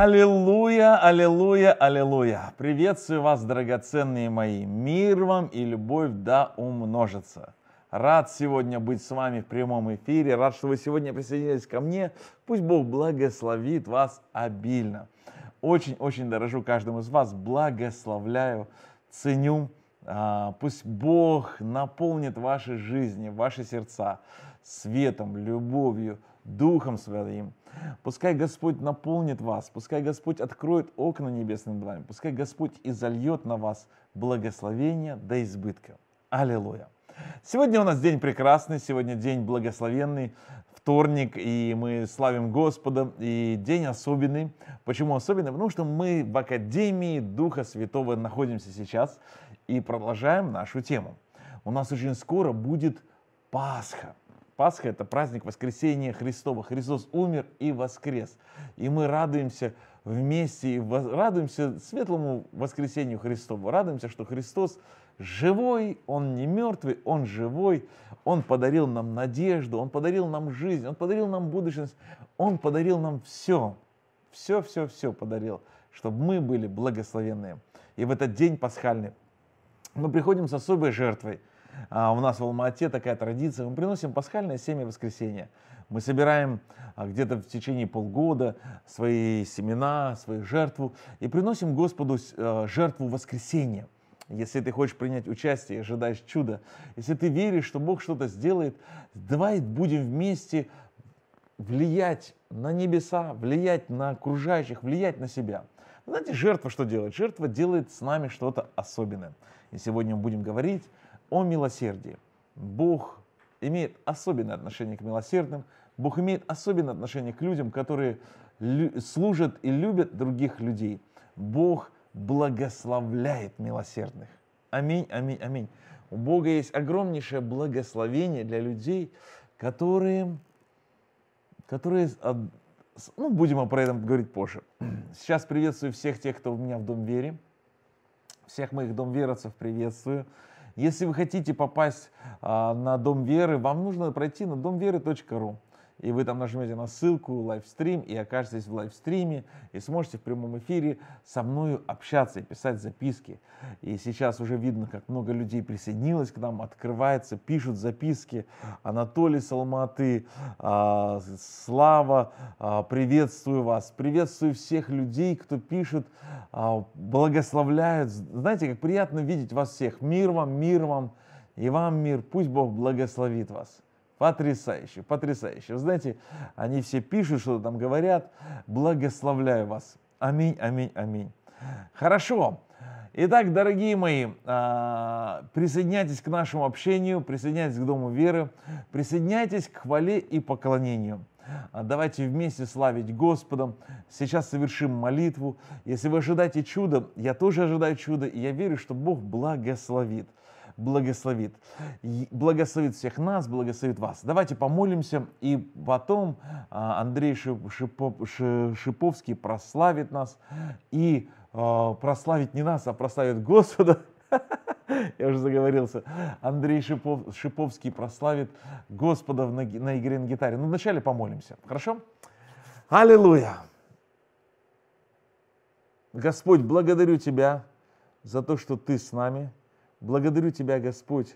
Аллилуйя, аллилуйя, аллилуйя. Приветствую вас, драгоценные мои. Мир вам и любовь да умножится. Рад сегодня быть с вами в прямом эфире. Рад, что вы сегодня присоединились ко мне. Пусть Бог благословит вас обильно. Очень-очень дорожу каждому из вас. Благословляю, ценю. А, пусть Бог наполнит ваши жизни, ваши сердца светом, любовью, Духом своим. Пускай Господь наполнит вас, пускай Господь откроет окна небесные над вами, пускай Господь изольет на вас благословение до избытка. Аллилуйя! Сегодня у нас день прекрасный, сегодня день благословенный, вторник, и мы славим Господа, и день особенный. Почему особенный? Потому что мы в Академии Духа Святого находимся сейчас и продолжаем нашу тему. У нас очень скоро будет Пасха. Пасха – это праздник воскресения Христова. Христос умер и воскрес. И мы радуемся вместе, радуемся светлому воскресению Христову. Радуемся, что Христос живой, Он не мертвый, Он живой. Он подарил нам надежду, Он подарил нам жизнь, Он подарил нам будущность, Он подарил нам все. Все, все, все подарил, чтобы мы были благословенные. И в этот день пасхальный мы приходим с особой жертвой. А у нас в Алмате такая традиция. Мы приносим пасхальное семя в воскресенье. Мы собираем а, где-то в течение полгода свои семена, свою жертву и приносим Господу а, жертву воскресенья. Если ты хочешь принять участие ожидаешь чуда, если ты веришь, что Бог что-то сделает, давай будем вместе влиять на небеса, влиять на окружающих, влиять на себя. Знаете, жертва что делает? Жертва делает с нами что-то особенное. И сегодня мы будем говорить о милосердии. Бог имеет особенное отношение к милосердным, Бог имеет особенное отношение к людям, которые служат и любят других людей. Бог благословляет милосердных. Аминь, аминь, аминь. У Бога есть огромнейшее благословение для людей, которые, которые ну, будем об этом говорить позже. Сейчас приветствую всех тех, кто у меня в Дом Вере. Всех моих Дом Веровцев приветствую. Если вы хотите попасть а, на Дом Веры, вам нужно пройти на домверы.ру и вы там нажмете на ссылку «Лайвстрим» и окажетесь в лайвстриме, и сможете в прямом эфире со мною общаться и писать записки. И сейчас уже видно, как много людей присоединилось к нам, открывается, пишут записки. Анатолий Салматы, а, Слава, а, приветствую вас, приветствую всех людей, кто пишет, а, благословляют. Знаете, как приятно видеть вас всех. Мир вам, мир вам, и вам мир. Пусть Бог благословит вас. Потрясающе, потрясающе. Вы знаете, они все пишут, что там говорят. Благословляю вас. Аминь, аминь, аминь. Хорошо. Итак, дорогие мои, а, присоединяйтесь к нашему общению, присоединяйтесь к Дому Веры, присоединяйтесь к хвале и поклонению. А, давайте вместе славить Господа. Сейчас совершим молитву. Если вы ожидаете чуда, я тоже ожидаю чуда, и я верю, что Бог благословит благословит. Благословит всех нас, благословит вас. Давайте помолимся, и потом а, Андрей Шиповский прославит нас. И а, прославит не нас, а прославит Господа. Я уже заговорился. Андрей Шиповский прославит Господа на, на игре на гитаре. Но ну, вначале помолимся. Хорошо? Аллилуйя! Господь, благодарю Тебя за то, что Ты с нами. Благодарю Тебя, Господь,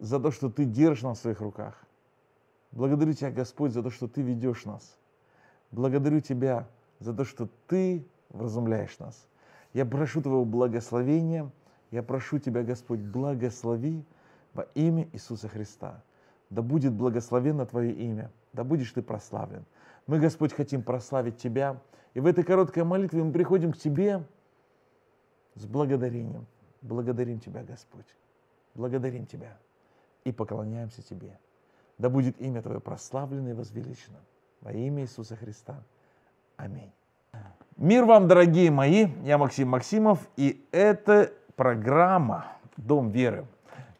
за то, что Ты держишь нас в своих руках. Благодарю Тебя, Господь, за то, что Ты ведешь нас. Благодарю Тебя за то, что Ты вразумляешь нас. Я прошу Твоего благословения. Я прошу Тебя, Господь, благослови во имя Иисуса Христа. Да будет благословенно Твое имя. Да будешь Ты прославлен. Мы, Господь, хотим прославить Тебя. И в этой короткой молитве мы приходим к Тебе с благодарением. Благодарим Тебя, Господь. Благодарим Тебя и поклоняемся Тебе. Да будет имя Твое прославлено и возвеличено. Во имя Иисуса Христа. Аминь. Мир вам, дорогие мои. Я Максим Максимов, и это программа «Дом веры».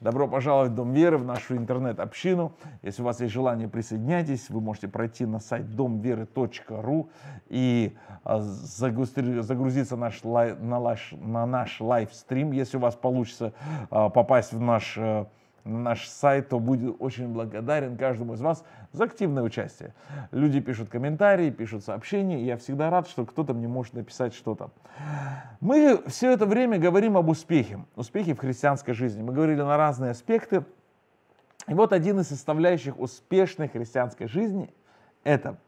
Добро пожаловать в Дом Веры, в нашу интернет-общину. Если у вас есть желание, присоединяйтесь. Вы можете пройти на сайт домверы.ру и а, загрузиться наш, на, наш, на наш лайвстрим, если у вас получится а, попасть в наш э, наш сайт, то будет очень благодарен каждому из вас за активное участие. Люди пишут комментарии, пишут сообщения, и я всегда рад, что кто-то мне может написать что-то. Мы все это время говорим об успехе, успехе в христианской жизни. Мы говорили на разные аспекты, и вот один из составляющих успешной христианской жизни – это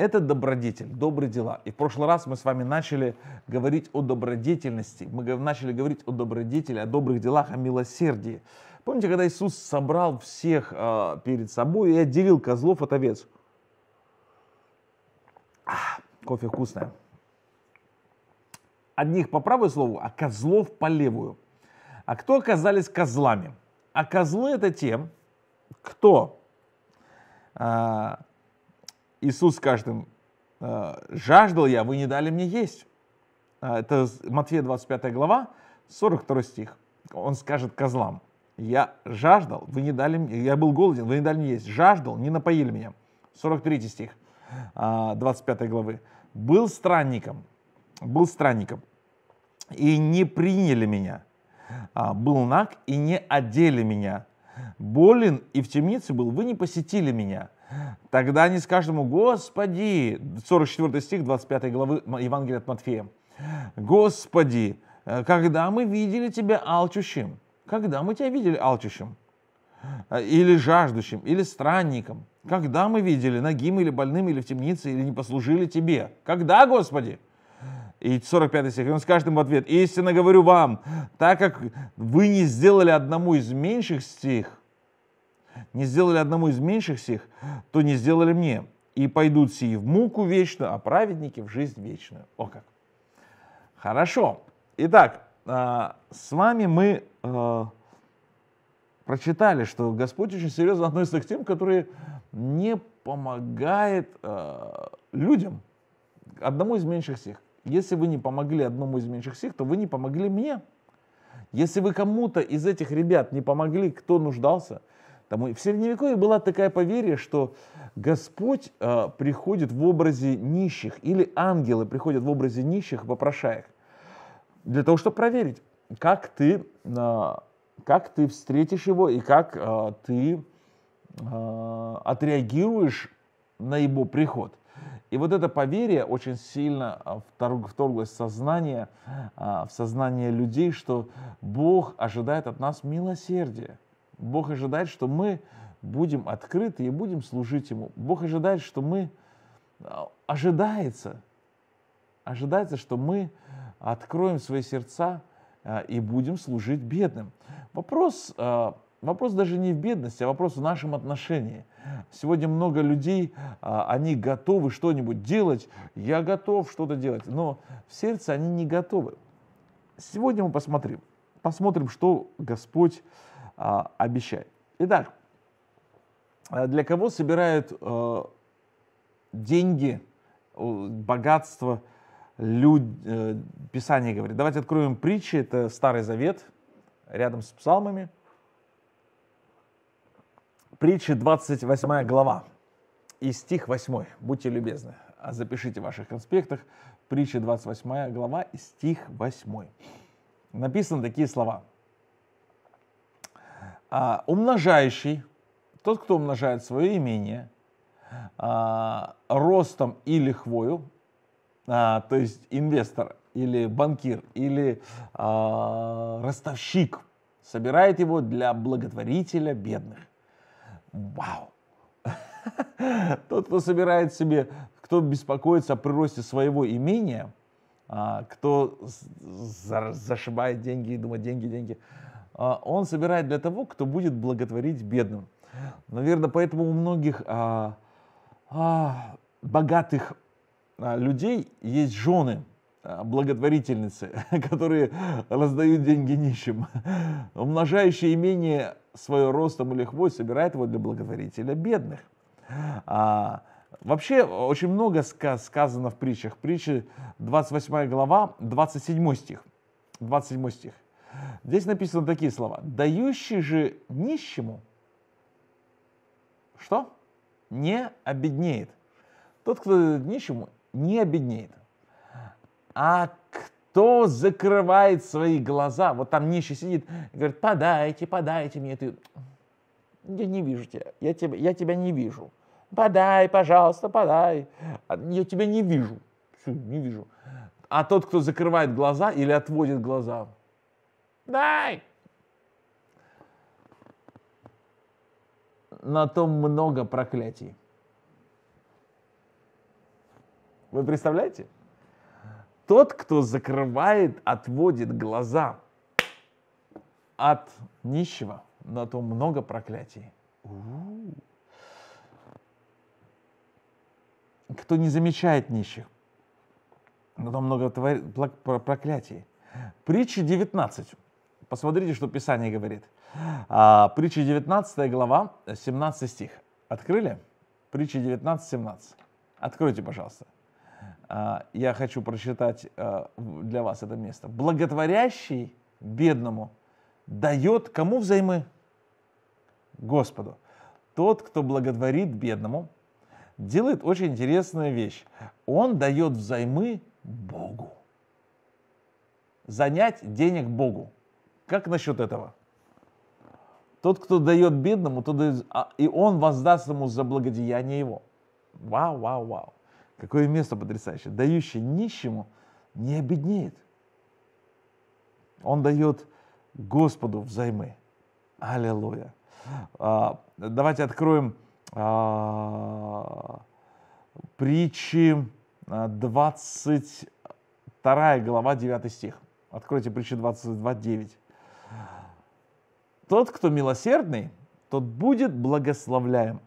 это добродетель, добрые дела. И в прошлый раз мы с вами начали говорить о добродетельности. Мы начали говорить о добродетели, о добрых делах, о милосердии. Помните, когда Иисус собрал всех э, перед собой и отделил козлов от овец? Ах, кофе вкусное. Одних по правую слову, а козлов по левую. А кто оказались козлами? А козлы это те, кто а, Иисус скажет им, э, «Жаждал я, вы не дали мне есть». Э, это Матфея 25 глава, 42 стих. Он скажет козлам, «Я жаждал, вы не дали мне, я был голоден, вы не дали мне есть, жаждал, не напоили меня». 43 стих 25 э, главы. «Был странником, был странником, и не приняли меня. Был наг, и не одели меня. Болен и в темнице был, вы не посетили меня» Тогда они скажут ему, Господи, 44 стих 25 главы Евангелия от Матфея, Господи, э, когда мы видели Тебя алчущим, когда мы Тебя видели алчущим, э, или жаждущим, или странником, когда мы видели ногим или больным, или в темнице, или не послужили Тебе, когда, Господи? И 45 стих, он скажет им в ответ, истинно говорю вам, так как вы не сделали одному из меньших стих, не сделали одному из меньших сих, то не сделали мне. И пойдут сии в муку вечную, а праведники в жизнь вечную. О как! Хорошо. Итак, а, с вами мы а, прочитали, что Господь очень серьезно относится к тем, которые не помогает а, людям, одному из меньших сих. Если вы не помогли одному из меньших сих, то вы не помогли мне. Если вы кому-то из этих ребят не помогли, кто нуждался – Тому в Средневековье была такая поверье, что Господь э, приходит в образе нищих, или ангелы приходят в образе нищих и попрошаек, для того, чтобы проверить, как ты, э, как ты встретишь его и как э, ты э, отреагируешь на его приход. И вот это поверие очень сильно э, вторглось в сознание, э, в сознание людей, что Бог ожидает от нас милосердия. Бог ожидает, что мы будем открыты и будем служить Ему. Бог ожидает, что мы... А, ожидается, ожидается, что мы откроем свои сердца а, и будем служить бедным. Вопрос, а, вопрос даже не в бедности, а вопрос в нашем отношении. Сегодня много людей, они готовы что-нибудь делать, я готов что-то делать, но в сердце они не готовы. Сегодня мы посмотрим, посмотрим, что Господь а, обещает. Итак, э, для кого собирают э, деньги, богатство люд... Э, Писание говорит. Давайте откроем притчи, это Старый Завет, рядом с псалмами. Притчи 28 глава и стих 8. Будьте любезны, а запишите в ваших конспектах. Притча 28 глава и стих 8. Написаны такие слова. А умножающий, тот, кто умножает свое имение а, ростом или хвою, а, то есть инвестор или банкир или а, ростовщик, собирает его для благотворителя бедных. Вау! Тот, кто собирает себе, кто беспокоится о приросте своего имения, а, кто зашибает деньги и думает деньги, деньги, а, он собирает для того, кто будет благотворить бедным. Наверное, поэтому у многих а, а, богатых а, людей есть жены а, благотворительницы, которые раздают деньги нищим. Умножающие имение свое ростом или хвой собирает его для благотворителя бедных. А, Вообще очень много сказано в притчах. Притчи 28 глава, 27 стих. 27 стих. Здесь написаны такие слова. «Дающий же нищему» что? Не обеднеет. Тот, кто дает нищему, не обеднеет. А кто закрывает свои глаза, вот там нищий сидит говорит, подайте, подайте мне, ты, я не вижу тебя, я тебя, я тебя не вижу. Подай, пожалуйста, подай. А, я тебя не вижу. Все, не вижу. А тот, кто закрывает глаза или отводит глаза, Дай! На том много проклятий. Вы представляете? Тот, кто закрывает, отводит глаза от нищего, на том много проклятий. Кто не замечает нищих, на том много твор... проклятий. Притча 19. Посмотрите, что Писание говорит. А, притча 19 глава, 17 стих. Открыли? Притча 19, 17. Откройте, пожалуйста. А, я хочу прочитать а, для вас это место. Благотворящий бедному дает кому взаймы? Господу. Тот, кто благотворит бедному, делает очень интересную вещь. Он дает взаймы Богу. Занять денег Богу. Как насчет этого? Тот, кто дает бедному, тот дает, а, и он воздаст ему за благодеяние его. Вау, вау, вау. Какое место потрясающее. Дающий нищему не обеднеет. Он дает Господу взаймы. Аллилуйя. А, давайте откроем а, притчи 22 а, глава, 9 стих. Откройте притчи 22, 9. Тот, кто милосердный, тот будет благословляем,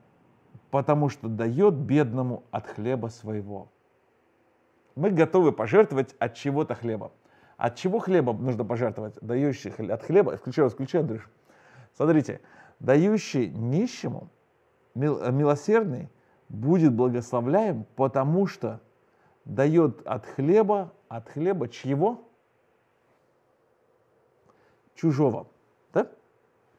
потому что дает бедному от хлеба своего. Мы готовы пожертвовать от чего-то хлеба. От чего хлеба нужно пожертвовать? Дающий от хлеба, включай, включай, Андрюш. Смотрите, дающий нищему, милосердный, будет благословляем, потому что дает от хлеба, от хлеба чьего? чужого. Да?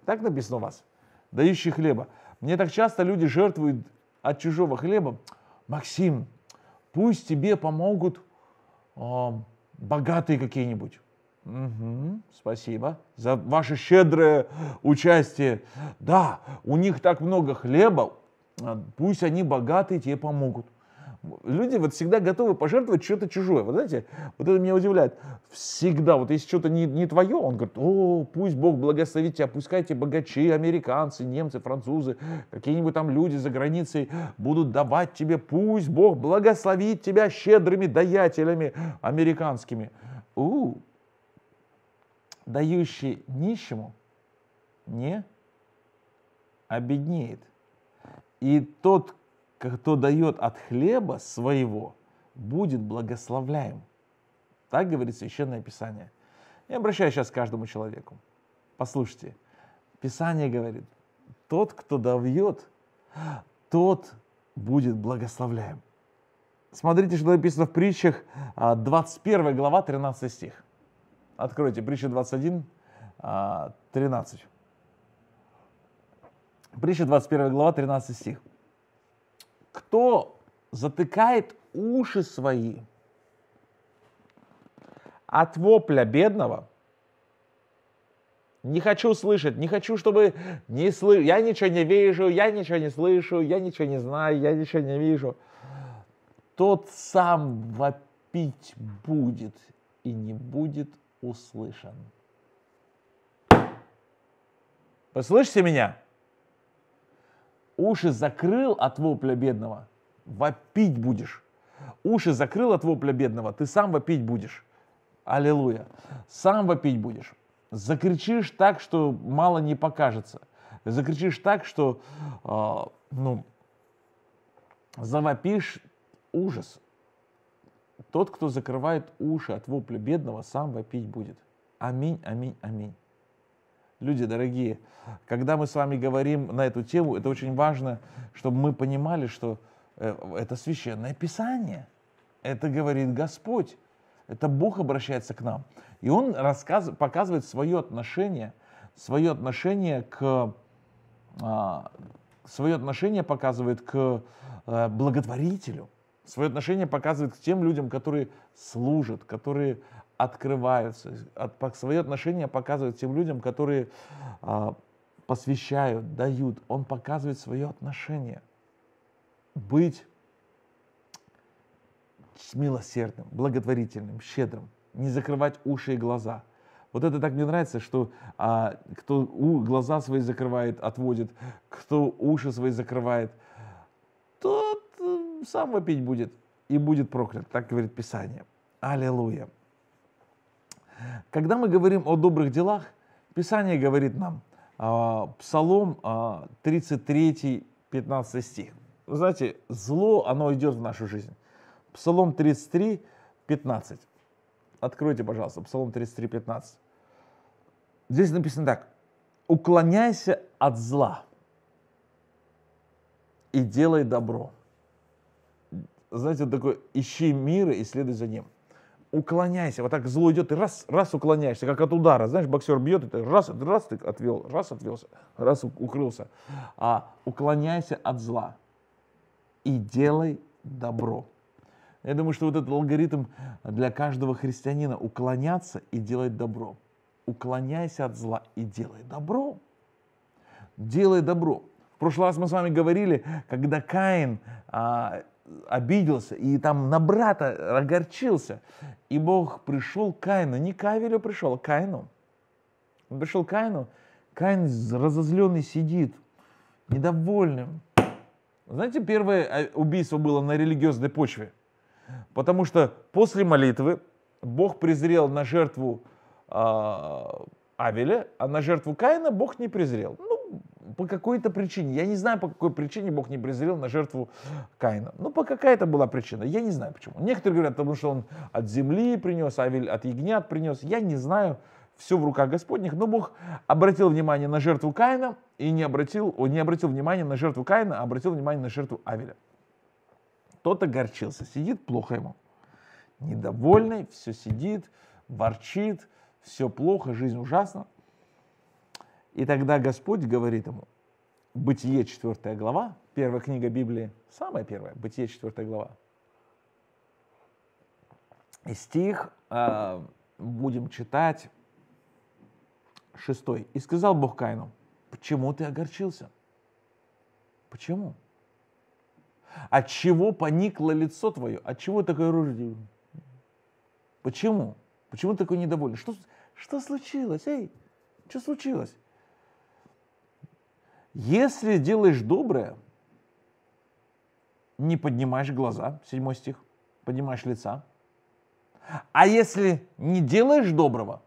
Так написано у вас. Дающий хлеба. Мне так часто люди жертвуют от чужого хлеба. Максим, пусть тебе помогут э, богатые какие-нибудь. Угу, спасибо за ваше щедрое участие. Да, у них так много хлеба, а, пусть они богатые тебе помогут. Люди вот всегда готовы пожертвовать что-то чужое. Вот знаете, вот это меня удивляет. Всегда, вот если что-то не, не твое, он говорит, о, пусть Бог благословит тебя, пускайте богачи, американцы, немцы, французы, какие-нибудь там люди за границей будут давать тебе, пусть Бог благословит тебя щедрыми даятелями американскими. У, дающий нищему не обеднеет. И тот, кто дает от хлеба своего, будет благословляем. Так говорит Священное Писание. Я обращаюсь сейчас к каждому человеку. Послушайте, Писание говорит, тот, кто дает, тот будет благословляем. Смотрите, что написано в притчах 21 а, глава, 13 стих. Откройте, а, притча 21, 13. Притча 21 глава, 13 стих кто затыкает уши свои от вопля бедного, не хочу слышать, не хочу, чтобы не слы... Я ничего не вижу, я ничего не слышу, я ничего не знаю, я ничего не вижу. Тот сам вопить будет и не будет услышан. Вы слышите меня? Уши закрыл от вопля бедного, вопить будешь. Уши закрыл от вопля бедного, ты сам вопить будешь. Аллилуйя. Сам вопить будешь. Закричишь так, что мало не покажется. Закричишь так, что, э, ну, завопишь ужас. Тот, кто закрывает уши от вопля бедного, сам вопить будет. Аминь, аминь, аминь. Люди дорогие, когда мы с вами говорим на эту тему, это очень важно, чтобы мы понимали, что э, это священное писание. Это говорит Господь. Это Бог обращается к нам. И Он рассказ, показывает свое отношение, свое отношение к а, свое отношение показывает к э, благотворителю, свое отношение показывает к тем людям, которые служат, которые открываются, от, свое отношение показывают тем людям, которые а, посвящают, дают. Он показывает свое отношение. Быть милосердным, благотворительным, щедрым, не закрывать уши и глаза. Вот это так мне нравится, что а, кто у, глаза свои закрывает, отводит, кто уши свои закрывает, тот э, сам вопить будет и будет проклят, так говорит Писание. Аллилуйя. Когда мы говорим о добрых делах, Писание говорит нам, а, Псалом 33, а, 15 стих. Вы знаете, зло, оно идет в нашу жизнь. Псалом 33, 15. Откройте, пожалуйста, Псалом 33, 15. Здесь написано так. «Уклоняйся от зла и делай добро». Знаете, вот такое «ищи мир и следуй за ним» уклоняйся. Вот так зло идет, ты раз, раз уклоняешься, как от удара. Знаешь, боксер бьет, и ты раз, раз ты отвел, раз отвелся, раз укрылся. А уклоняйся от зла и делай добро. Я думаю, что вот этот алгоритм для каждого христианина – уклоняться и делать добро. Уклоняйся от зла и делай добро. Делай добро. В прошлый раз мы с вами говорили, когда Каин а, обиделся и там на брата огорчился. И Бог пришел к Каину, не к Авелю пришел, а к Каину. Он пришел к Каину, Каин разозленный сидит, недовольным. Знаете, первое а, убийство было на религиозной почве. Потому что после молитвы Бог презрел на жертву э, Авеля, а на жертву Каина Бог не презрел. Ну, по какой-то причине, я не знаю, по какой причине Бог не презрел на жертву Каина. Ну, по какая-то была причина, я не знаю почему. Некоторые говорят, потому что он от земли принес, Авель от ягнят принес. Я не знаю, все в руках Господних, но Бог обратил внимание на жертву Каина и не обратил, он не обратил внимания на жертву Каина, а обратил внимание на жертву Авеля. Тот огорчился, сидит плохо ему. Недовольный, все сидит, ворчит, все плохо, жизнь ужасна. И тогда Господь говорит ему, Бытие 4 глава, первая книга Библии, самая первая, Бытие 4 глава. И стих э, будем читать 6. «И сказал Бог Кайну: почему ты огорчился? Почему? От чего поникло лицо твое? От чего такое рождение? Почему? Почему ты такой недоволен? Что, что случилось? Эй, что случилось? Если делаешь доброе, не поднимаешь глаза, седьмой стих, поднимаешь лица. А если не делаешь доброго,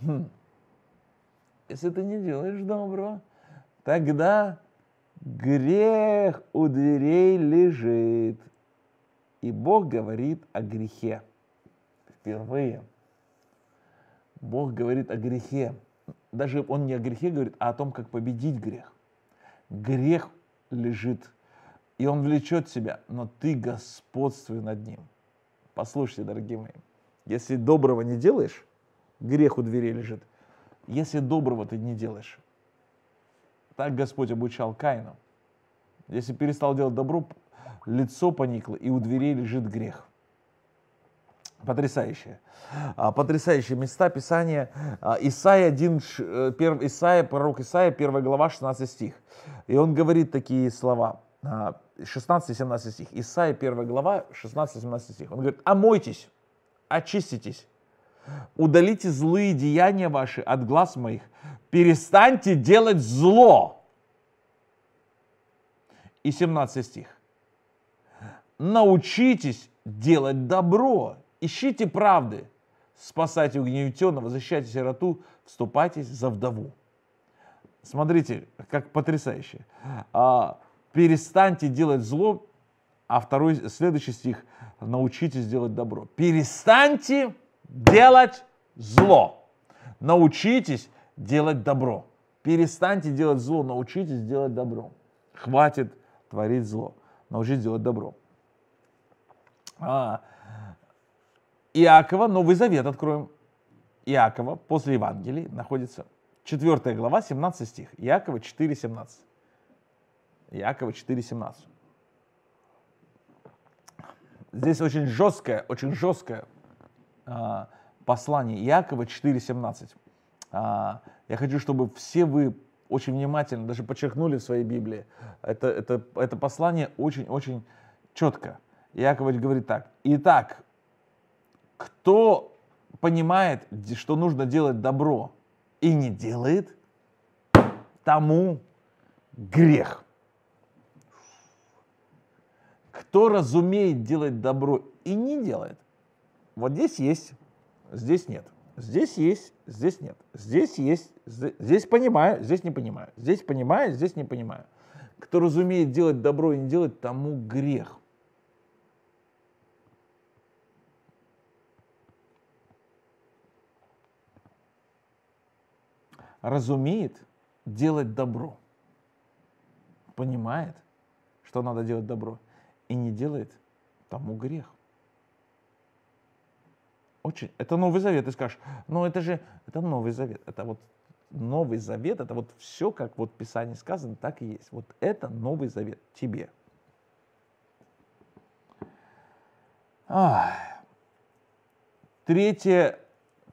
хм, если ты не делаешь доброго, тогда грех у дверей лежит. И Бог говорит о грехе. Впервые Бог говорит о грехе даже он не о грехе говорит, а о том, как победить грех. Грех лежит, и он влечет себя, но ты господствуй над ним. Послушайте, дорогие мои, если доброго не делаешь, грех у двери лежит. Если доброго ты не делаешь, так Господь обучал Каину. Если перестал делать добро, лицо поникло, и у дверей лежит грех. Потрясающие. А, потрясающие места Писания. А, Исайя, 1, 1, э, Исайя, пророк Исайя, 1 глава, 16 стих. И он говорит такие слова. 16-17 а, стих. Исайя, 1 глава, 16-17 стих. Он говорит, омойтесь, очиститесь, удалите злые деяния ваши от глаз моих, перестаньте делать зло. И 17 стих. Научитесь делать добро Ищите правды, спасайте угнетенного, защищайте сироту, вступайтесь за вдову. Смотрите, как потрясающе. А, перестаньте делать зло, а второй, следующий стих, научитесь делать добро. Перестаньте делать зло, научитесь делать добро. Перестаньте делать зло, научитесь делать добро. Хватит творить зло, научитесь делать добро. А, Иакова, Новый Завет откроем. Иакова после Евангелий находится 4 глава, 17 стих. Иакова 4, 17. Иакова 4, 17. Здесь очень жесткое, очень жесткое э, послание Иакова 4, 17. Э, я хочу, чтобы все вы очень внимательно даже подчеркнули в своей Библии. Это, это, это послание очень-очень четко. Иакова говорит так. Итак, кто понимает, что нужно делать добро и не делает, тому грех. Кто разумеет делать добро и не делает, вот здесь есть, здесь нет. Здесь есть, здесь нет. Здесь есть, здесь, здесь понимаю, здесь не понимаю. Здесь понимаю, здесь не понимаю. Кто разумеет делать добро и не делать, тому грех. разумеет делать добро, понимает, что надо делать добро, и не делает тому грех. Очень. Это Новый Завет, ты скажешь, но «Ну, это же, это Новый Завет, это вот Новый Завет, это вот все, как вот в Писании сказано, так и есть. Вот это Новый Завет тебе. Ах. Третье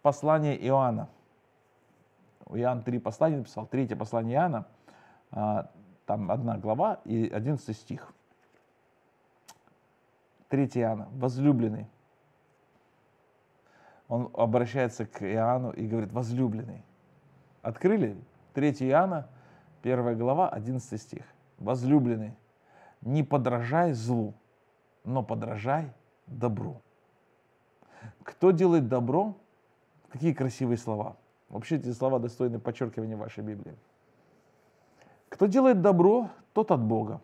послание Иоанна – Иоанн три послания написал, третье послание Иоанна, а, там одна глава и одиннадцатый стих. Третье Иоанна, возлюбленный. Он обращается к Иоанну и говорит, возлюбленный. Открыли? 3 Иоанна, первая глава, 11 стих. Возлюбленный, не подражай злу, но подражай добру. Кто делает добро? Какие красивые слова – Вообще эти слова достойны подчеркивания вашей Библии. Кто делает добро, тот от Бога,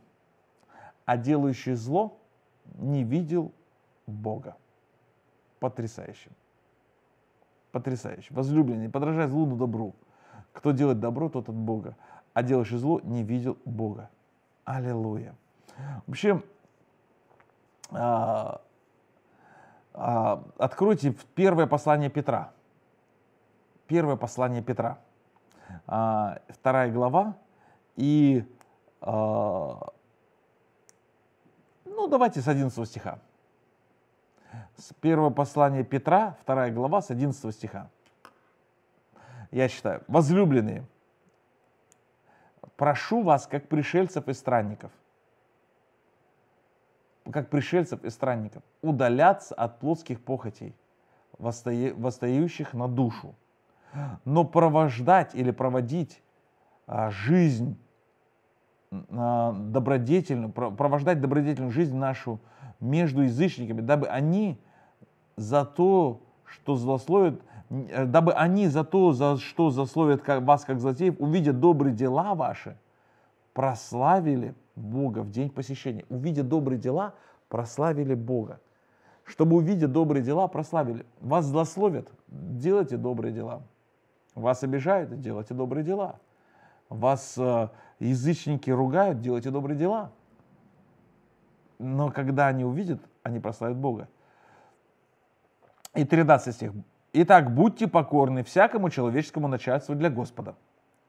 а делающий зло не видел Бога. Потрясающе. Потрясающе. Возлюбленный, подражай злу на добру. Кто делает добро, тот от Бога, а делающий зло не видел Бога. Аллилуйя. Вообще, а, а, откройте первое послание Петра – первое послание Петра, а, вторая глава, и, а, ну, давайте с 11 стиха. Первое послание Петра, вторая глава, с 11 стиха. Я считаю, возлюбленные, прошу вас, как пришельцев и странников, как пришельцев и странников, удаляться от плотских похотей, восстающих на душу, но провождать или проводить а, жизнь а, добродетельную, провождать добродетельную жизнь нашу между язычниками, дабы они за то, что злословят, э, дабы они за то, за что засловят вас как злотеев, увидят добрые дела ваши, прославили Бога в день посещения. Увидя добрые дела, прославили Бога. Чтобы увидя добрые дела, прославили. Вас злословят, делайте добрые дела. Вас обижают, делайте добрые дела. Вас э, язычники ругают, делайте добрые дела. Но когда они увидят, они прославят Бога. И 13 стих. Итак, будьте покорны всякому человеческому начальству для Господа.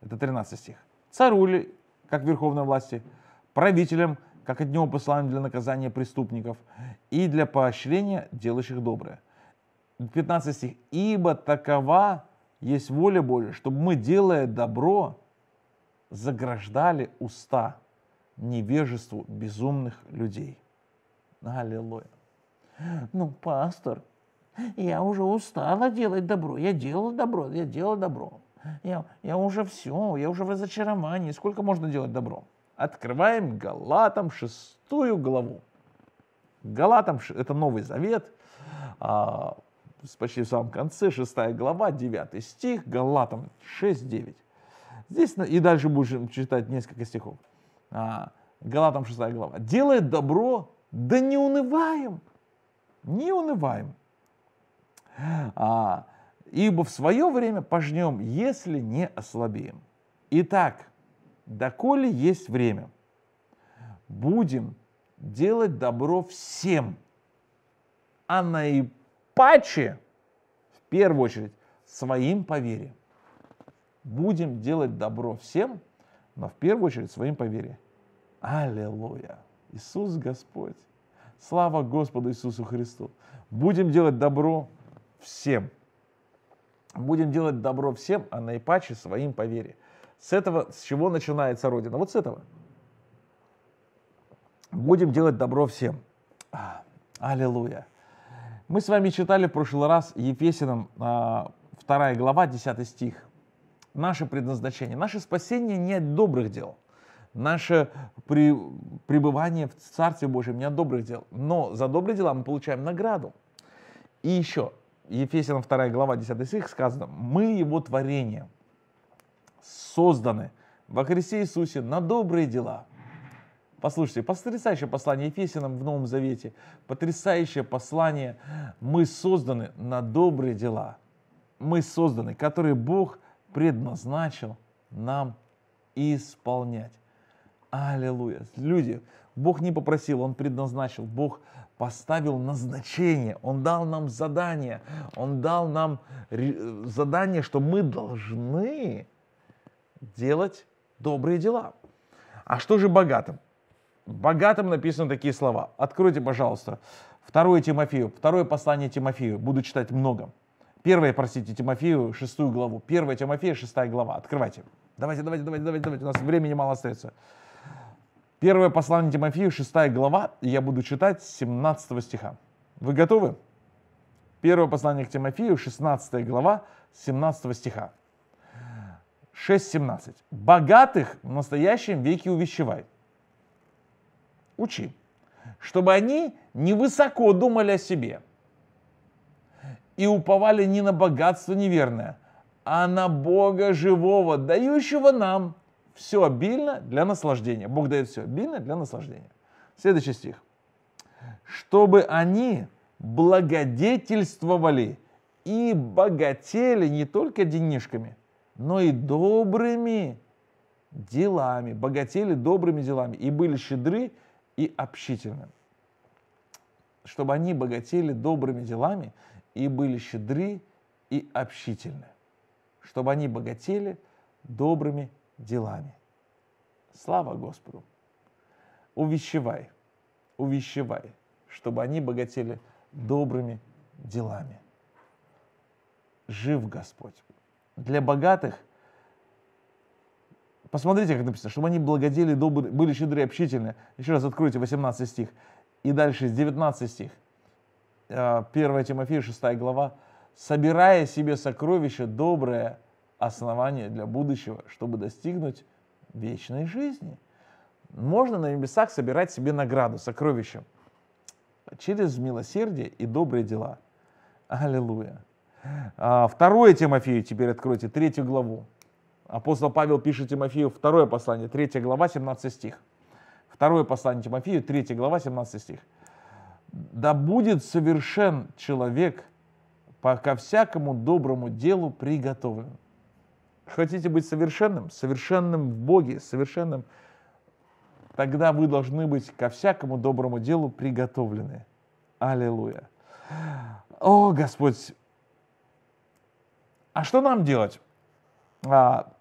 Это 13 стих. Цару ли, как верховной власти, правителям, как от него посланным для наказания преступников и для поощрения делающих доброе. 15 стих. Ибо такова есть воля Божья, чтобы мы, делая добро, заграждали уста невежеству безумных людей. Аллилуйя. Ну, пастор, я уже устала делать добро. Я делала добро, я делала добро. Я, я уже все, я уже в разочаровании. Сколько можно делать добро? Открываем Галатам шестую главу. Галатам, это Новый Завет, а, почти в самом конце, 6 глава, 9 стих, Галатам 6.9. Здесь и дальше будем читать несколько стихов. А, Галатам 6 глава. «Делает добро, да не унываем, не унываем, а, ибо в свое время пожнем, если не ослабеем. Итак, доколе есть время, будем делать добро всем, а наиболее патчи, в первую очередь, своим по Будем делать добро всем, но в первую очередь своим по Аллилуйя! Иисус Господь! Слава Господу Иисусу Христу! Будем делать добро всем. Будем делать добро всем, а наипаче своим по С этого, с чего начинается Родина? Вот с этого. Будем делать добро всем. Аллилуйя. Мы с вами читали в прошлый раз Ефесиным 2 а, глава, 10 стих. Наше предназначение, наше спасение не от добрых дел, наше при, пребывание в Царстве Божьем не от добрых дел, но за добрые дела мы получаем награду. И еще, Ефесянам 2 глава 10 стих сказано, мы его творение, созданы во Христе Иисусе на добрые дела, Послушайте, потрясающее послание Ефесиным в Новом Завете, потрясающее послание. Мы созданы на добрые дела. Мы созданы, которые Бог предназначил нам исполнять. Аллилуйя. Люди, Бог не попросил, Он предназначил. Бог поставил назначение, Он дал нам задание, Он дал нам задание, что мы должны делать добрые дела. А что же богатым? богатым написаны такие слова. Откройте, пожалуйста, второе Тимофею, второе послание Тимофею, буду читать много. Первое, простите, Тимофею, шестую главу. Первое Тимофея, шестая глава. Открывайте. Давайте, давайте, давайте, давайте, давайте. У нас времени мало остается. Первое послание Тимофею, шестая глава, я буду читать 17 стиха. Вы готовы? Первое послание к Тимофею, 16 глава, 17 стиха. 6.17. «Богатых в настоящем веке увещевай, учи, чтобы они невысоко думали о себе и уповали не на богатство неверное, а на Бога живого, дающего нам все обильно для наслаждения. Бог дает все обильно для наслаждения. Следующий стих. Чтобы они благодетельствовали и богатели не только денежками, но и добрыми делами, богатели добрыми делами и были щедры и общительным, чтобы они богатели добрыми делами и были щедры и общительны, чтобы они богатели добрыми делами. Слава Господу! Увещевай, увещевай, чтобы они богатели добрыми делами. Жив Господь. Для богатых – Посмотрите, как написано, чтобы они благодели, добры, были щедры и общительны. Еще раз откройте 18 стих. И дальше 19 стих. 1 Тимофея 6 глава. «Собирая себе сокровища доброе основание для будущего, чтобы достигнуть вечной жизни». Можно на небесах собирать себе награду, сокровища через милосердие и добрые дела. Аллилуйя. А, второе Тимофею теперь откройте, третью главу. Апостол Павел пишет Тимофею второе послание, 3 глава, 17 стих. Второе послание Тимофею, 3 глава, 17 стих. «Да будет совершен человек, по ко всякому доброму делу приготовлен». Хотите быть совершенным? Совершенным в Боге, совершенным тогда вы должны быть ко всякому доброму делу приготовлены. Аллилуйя. О, Господь, а что нам делать? А,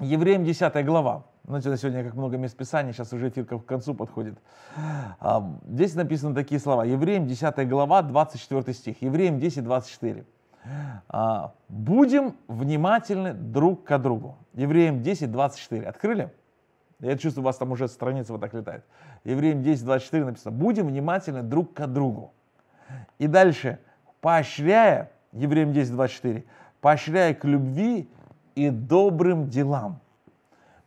Евреям 10 глава. Ну, что сегодня как много мест Писания, сейчас уже эфир к концу подходит. А, здесь написаны такие слова. Евреям 10 глава, 24 стих. Евреям 10, 24. А, «Будем внимательны друг к другу». Евреям 10, 24. Открыли? Я чувствую, у вас там уже страница вот так летает. Евреям 10, 24 написано. «Будем внимательны друг к другу». И дальше. «Поощряя», Евреям 10, 24, «поощряя к любви и добрым делам.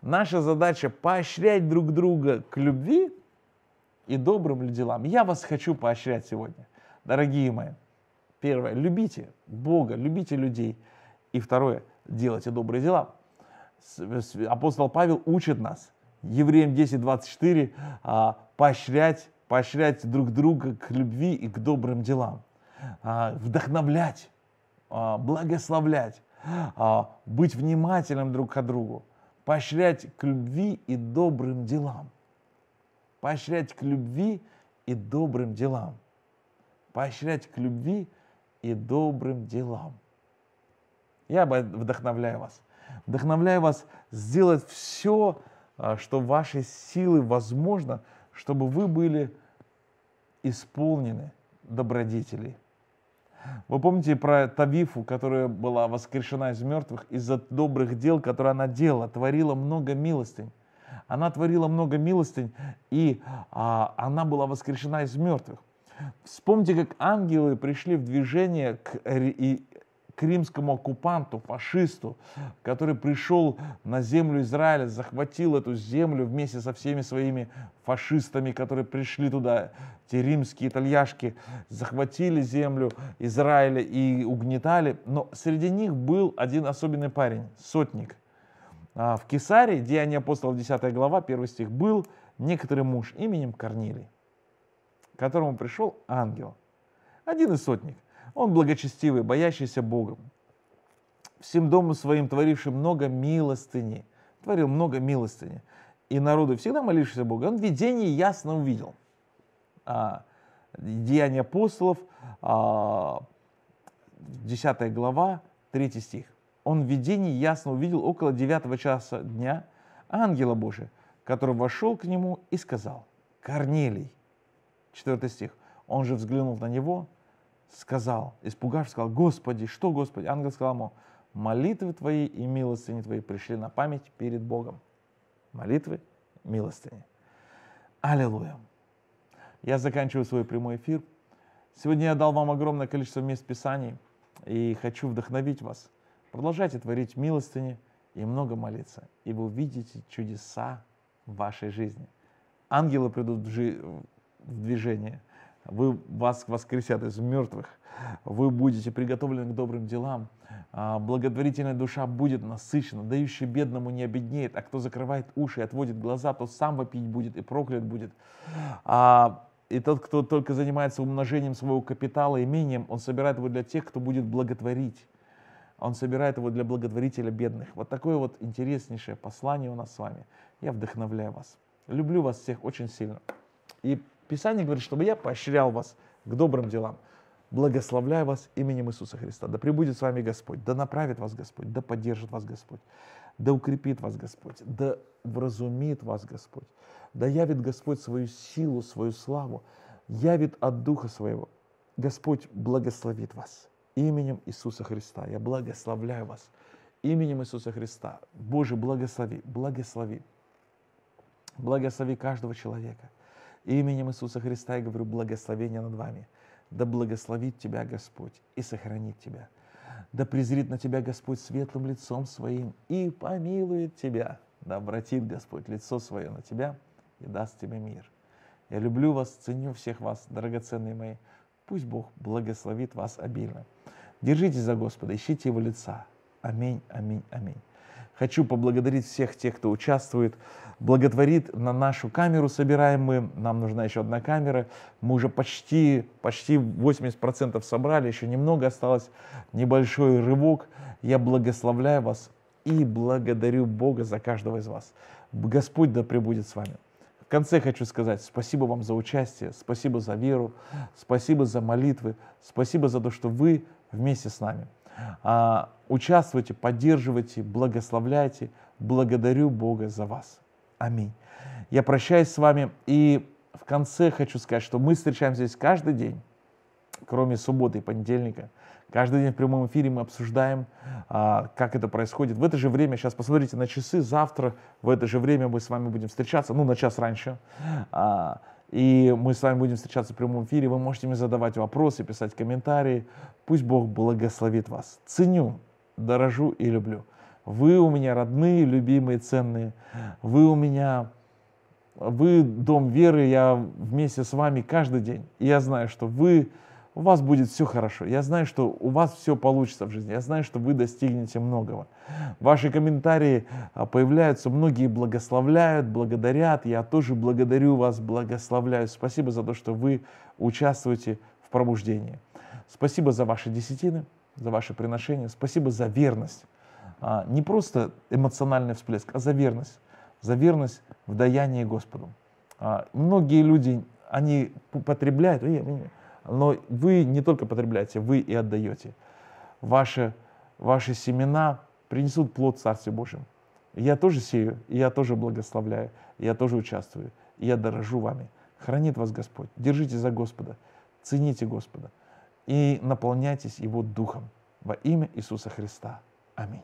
Наша задача поощрять друг друга к любви и добрым делам. Я вас хочу поощрять сегодня, дорогие мои. Первое, любите Бога, любите людей. И второе, делайте добрые дела. Апостол Павел учит нас, Евреям 10.24, а, поощрять, поощрять друг друга к любви и к добрым делам, а, вдохновлять, а, благословлять, а, быть внимательным друг к другу, поощрять к любви и добрым делам. Поощрять к любви и добрым делам. Поощрять к любви и добрым делам. Я вдохновляю вас. Вдохновляю вас сделать все, а, что ваши силы возможно, чтобы вы были исполнены добродетелей. Вы помните про Тавифу, которая была воскрешена из мертвых из-за добрых дел, которые она делала, творила много милостынь. Она творила много милостынь, и а, она была воскрешена из мертвых. Вспомните, как ангелы пришли в движение к, и, Римскому оккупанту, фашисту, который пришел на землю Израиля, захватил эту землю вместе со всеми своими фашистами, которые пришли туда, те римские итальяшки, захватили землю Израиля и угнетали. Но среди них был один особенный парень, сотник. А, в Кесарии, Деяния апостолов, 10 глава, 1 стих, был некоторый муж именем Корнилий, к которому пришел ангел, один из сотник, он благочестивый, боящийся Богом, всем дому своим творивший много милостыни. Творил много милостыни. И народу всегда молившийся Богу. Он видение ясно увидел. А, Деяния апостолов, а, 10 глава, 3 стих. Он видение ясно увидел около 9 часа дня ангела Божия, который вошел к нему и сказал, «Корнелий». 4 стих. Он же взглянул на него сказал, испугавшись, сказал, Господи, что, Господи? Ангел сказал ему, молитвы твои и милостыни твои пришли на память перед Богом. Молитвы, милостыни. Аллилуйя. Я заканчиваю свой прямой эфир. Сегодня я дал вам огромное количество мест Писаний и хочу вдохновить вас. Продолжайте творить милостыни и много молиться, и вы увидите чудеса в вашей жизни. Ангелы придут в, жи- в движение – вы, вас воскресят из мертвых, вы будете приготовлены к добрым делам, а, благотворительная душа будет насыщена, дающий бедному не обеднеет, а кто закрывает уши и отводит глаза, тот сам вопить будет и проклят будет. А, и тот, кто только занимается умножением своего капитала, имением, он собирает его для тех, кто будет благотворить. Он собирает его для благотворителя бедных. Вот такое вот интереснейшее послание у нас с вами. Я вдохновляю вас. Люблю вас всех очень сильно. И Писание говорит, чтобы я поощрял вас к добрым делам. Благословляю вас именем Иисуса Христа. Да пребудет с вами Господь, да направит вас Господь, да поддержит вас Господь, да укрепит вас Господь, да вразумит вас Господь, да явит Господь свою силу, свою славу, явит от Духа Своего. Господь благословит вас именем Иисуса Христа. Я благословляю вас именем Иисуса Христа. Боже, благослови, благослови. Благослови каждого человека – именем Иисуса Христа я говорю благословение над вами. Да благословит тебя Господь и сохранит тебя. Да презрит на тебя Господь светлым лицом своим и помилует тебя. Да обратит Господь лицо свое на тебя и даст тебе мир. Я люблю вас, ценю всех вас, драгоценные мои. Пусть Бог благословит вас обильно. Держитесь за Господа, ищите Его лица. Аминь, аминь, аминь. Хочу поблагодарить всех тех, кто участвует, благотворит на нашу камеру собираем мы. Нам нужна еще одна камера. Мы уже почти, почти 80% собрали, еще немного осталось, небольшой рывок. Я благословляю вас и благодарю Бога за каждого из вас. Господь да пребудет с вами. В конце хочу сказать спасибо вам за участие, спасибо за веру, спасибо за молитвы, спасибо за то, что вы вместе с нами. А, участвуйте, поддерживайте, благословляйте. Благодарю Бога за вас. Аминь. Я прощаюсь с вами и в конце хочу сказать, что мы встречаемся здесь каждый день, кроме субботы и понедельника. Каждый день в прямом эфире мы обсуждаем, а, как это происходит. В это же время, сейчас посмотрите на часы, завтра в это же время мы с вами будем встречаться, ну, на час раньше. А, и мы с вами будем встречаться в прямом эфире. Вы можете мне задавать вопросы, писать комментарии. Пусть Бог благословит вас. Ценю, дорожу и люблю. Вы у меня родные, любимые, ценные. Вы у меня, вы дом веры, я вместе с вами каждый день. И я знаю, что вы у вас будет все хорошо. Я знаю, что у вас все получится в жизни. Я знаю, что вы достигнете многого. Ваши комментарии а, появляются, многие благословляют, благодарят. Я тоже благодарю вас, благословляю. Спасибо за то, что вы участвуете в пробуждении. Спасибо за ваши десятины, за ваши приношения. Спасибо за верность. А, не просто эмоциональный всплеск, а за верность. За верность в даянии Господу. А, многие люди, они потребляют, но вы не только потребляете, вы и отдаете. Ваши, ваши семена принесут плод царствию Божьему. Я тоже сею, я тоже благословляю, я тоже участвую, я дорожу вами. Хранит вас Господь. Держите за Господа, цените Господа и наполняйтесь Его Духом. Во имя Иисуса Христа. Аминь.